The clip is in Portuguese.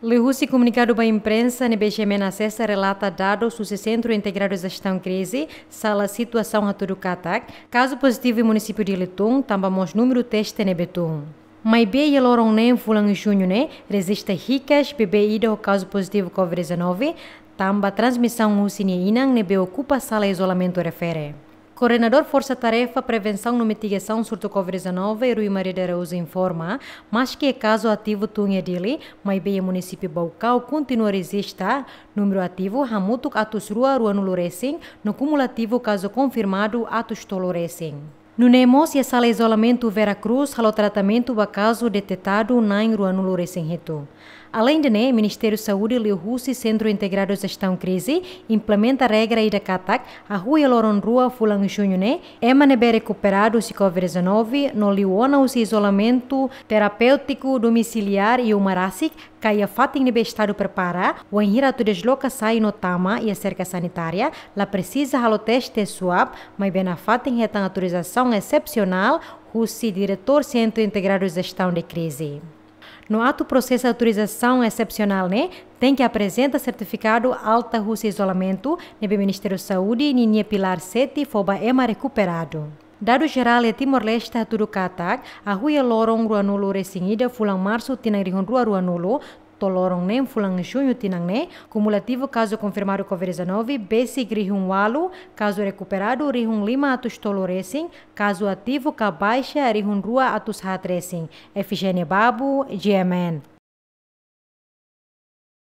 Lehuci, comunicado para a imprensa, na BGM na sexta, relata dados do Centro Integrado de Gestão Crise, sala situação a todo caso positivo em município de Letum, também mos número teste em Betum. Mas bem, e loron nem fulan junho, né? Resiste ricas, bebê ida ao caso positivo Covid-19, também transmissão usineína, nebe Ocupa sala isolamento refere. Coordenador Força-Tarefa Prevenção no Mitigação Surto Covid-19, Rui Maria de Araújo informa, mas que é caso ativo Tunha Dili, Maibeia Município Baucau continua a resistir, número ativo Ramutuk Atus Rua Rua no cumulativo caso confirmado Atus toloresing. No Nemos e a é sala isolamento Veracruz, halo tratamento do caso detectado na Ruanulure sem reto. Além de né, Ministério da Saúde Leo Russi Centro Integrado de Gestão Crise implementa a regra e da CATAC a rua Loron Rua fulang Junho né, é manebe recuperado se COVID-19 no Liuona o isolamento terapêutico domiciliar e o Marassic kaya fatin ni bestado prepara wan hira tu desloca sai no tama e a cerca sanitária la precisa halo teste swab mas bena fatin retan autorização excepcional Russi diretor centro integrado de gestão de crise no ato processo de autorização excepcional, né, tem que apresentar certificado alta russa isolamento, nebe Ministério da Saúde, e Ninia Pilar sete foba EMA recuperado. Dado geral e Timor-Leste tudu katak, aku ya lorong rua resingi da fulang marsu tinang rihun rua rua to lorong nem fulang junho tinang ne, kumulativo kaso confirmado Covid-19, besig rihun walu, kaso recuperado rihun lima atus tolu resing, kaso ativo ka baixa rihun rua atus hat resing. Efigênia Babu, GMN.